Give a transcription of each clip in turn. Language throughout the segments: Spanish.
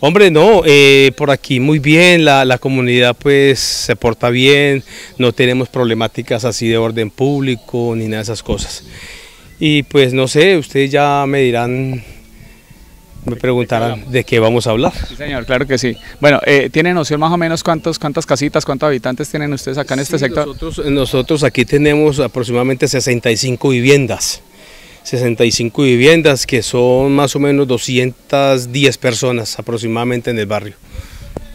Hombre, no, eh, por aquí muy bien, la, comunidad pues se porta bien, no tenemos problemáticas así de orden público ni nada de esas cosas. Y pues no sé, ustedes ya me dirán, me preguntarán de qué vamos a hablar. Sí señor, claro que sí. Bueno, eh, ¿tienen noción más o menos cuántos, cuántas casitas, cuántos habitantes tienen ustedes acá en este sector? Nosotros, nosotros aquí tenemos aproximadamente 65 viviendas. 65 viviendas que son más o menos 210 personas aproximadamente en el barrio.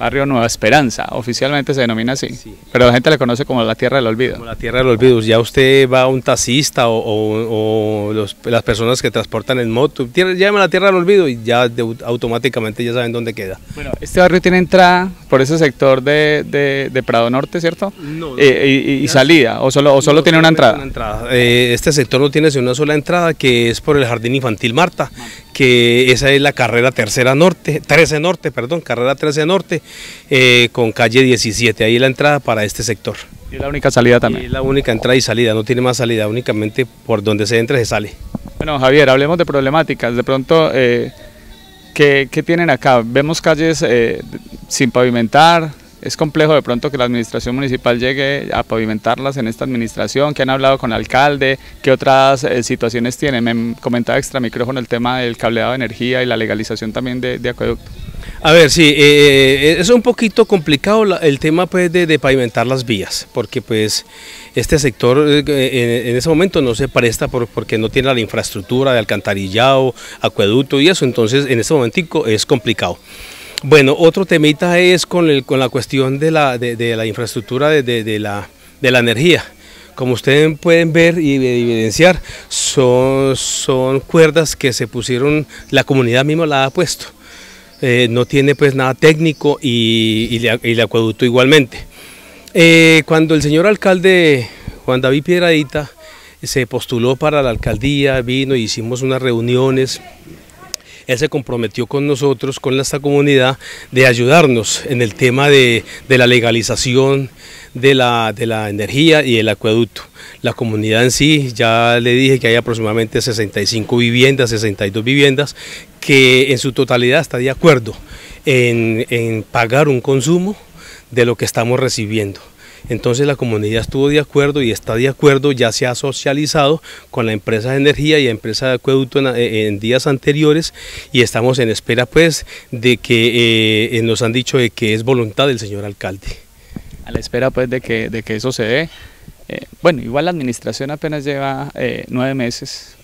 Barrio Nueva Esperanza, oficialmente se denomina así, pero la gente le conoce como la Tierra del Olvido. Como la Tierra del Olvido, ya usted va a un taxista o, las personas que transportan en moto, llama la Tierra del Olvido y ya automáticamente ya saben dónde queda. Bueno, este barrio tiene entrada por ese sector de, Prado Norte, ¿cierto? No. Eh, y, salida, o solo, o solo tiene una entrada. Una entrada. Eh, este sector no tiene sino una sola entrada que es por el Jardín Infantil Marta que esa es la carrera tercera norte, 13 norte, perdón, carrera 13 norte, eh, con calle 17, ahí es la entrada para este sector. Y la única salida también. Y la única entrada y salida, no tiene más salida, únicamente por donde se entra se sale. Bueno, Javier, hablemos de problemáticas. De pronto, eh, ¿qué, tienen acá? Vemos calles eh, sin pavimentar, es complejo de pronto que la administración municipal llegue a pavimentarlas en esta administración, que han hablado con el alcalde, qué otras eh, situaciones tienen. Me comentaba extra micrófono el tema del cableado de energía y la legalización también de, acueducto. A ver, sí, eh, eh, es un poquito complicado el tema pues, de, pavimentar las vías, porque pues este sector en, ese momento no se presta porque no tiene la infraestructura de alcantarillado, acueducto y eso, entonces en ese momentico es complicado. Bueno, otro temita es con, la cuestión de la, de, la infraestructura de, de, la, energía. Como ustedes pueden ver y evidenciar, son, son cuerdas que se pusieron, la comunidad misma la ha puesto. Eh, no tiene pues nada técnico y, el acueducto igualmente. Eh, cuando el señor alcalde Juan David Piedradita se postuló para la alcaldía, vino, y hicimos unas reuniones, él se comprometió con nosotros, con esta comunidad, de ayudarnos en el tema de, la legalización de la, energía y el acueducto. La comunidad en sí, ya le dije que hay aproximadamente 65 viviendas, 62 viviendas, que en su totalidad está de acuerdo en pagar un consumo de lo que estamos recibiendo. Entonces la comunidad estuvo de acuerdo y está de acuerdo, ya se ha socializado con la empresa de energía y la empresa de acueducto en, eh, días anteriores y estamos en espera pues de que eh, eh, nos han dicho de que es voluntad del señor alcalde. A la espera pues de que, de que eso se dé. bueno, igual la administración apenas lleva nueve meses,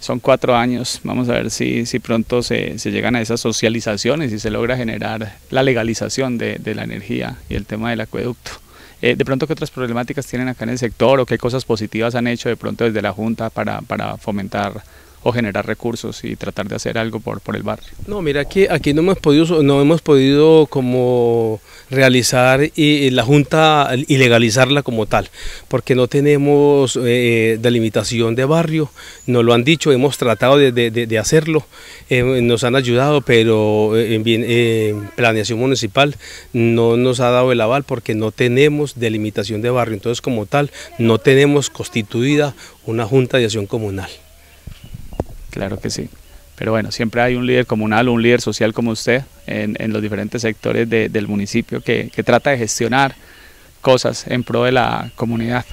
son cuatro años, vamos a ver si, si pronto se, llegan a esas socializaciones y se logra generar la legalización de la energía y el tema del acueducto. Eh, de pronto, ¿qué otras problemáticas tienen acá en el sector o qué cosas positivas han hecho de pronto desde la Junta para, para fomentar o generar recursos y tratar de hacer algo por, por el barrio. No, mira, que aquí no, hemos podido, no hemos podido como realizar y, la junta y legalizarla como tal, porque no tenemos eh, eh, delimitación de barrio, nos lo han dicho, hemos tratado de, hacerlo, eh, nos han ayudado, pero en en planeación municipal no nos ha dado el aval porque no tenemos delimitación de barrio, entonces como tal no tenemos constituida una junta de acción comunal. Claro que sí. Pero bueno, siempre hay un líder comunal, un líder social como usted en, los diferentes sectores del municipio que, que trata de gestionar cosas en pro de la comunidad.